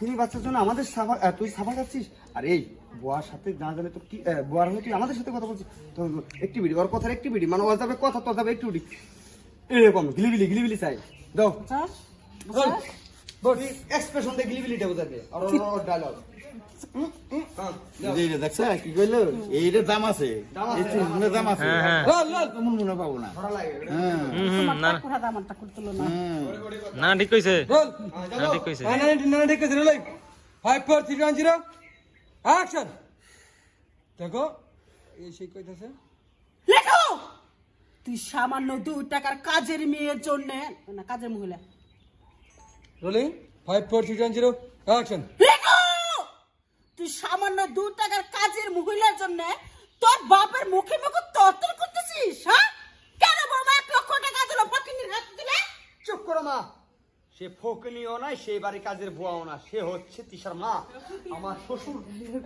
লক্ষ্মী বাচ্চার জন্য আমাদের সাফা তুই সাফা যাচ্ছিস আর এই বোয়ার সাথে না জানে তো কি বোয়ার হলে তুই আমাদের সাথে কথা বলছিস তো একটি বিড়ি ওর কথার একটি বিড়ি মানে ও যাবে কথা তো যাবে একটু এরকম গিলিবিলি গিলিবিলি চাই দাও এক্সপ্রেশন দিয়ে গিলিবিলিটা বোঝাবে আর ডায়লগ তুই সামান্য দু টাকার কাজের মেয়ের জন্য কাজের মহিলা rolling five four three one zero তুই সামান্য দু টাকার কাজের মহিলার জন্য তোর বাপের মুখে মুখে তর্তর করতেছিস হ্যাঁ কেন বাবা এক লক্ষ টাকা দিল ফকিনির হাত দিলে চুপ করো মা সে ফকিনিও নাই সেই বাড়ি কাজের বুয়াও না সে হচ্ছে তিসার মা আমার শ্বশুর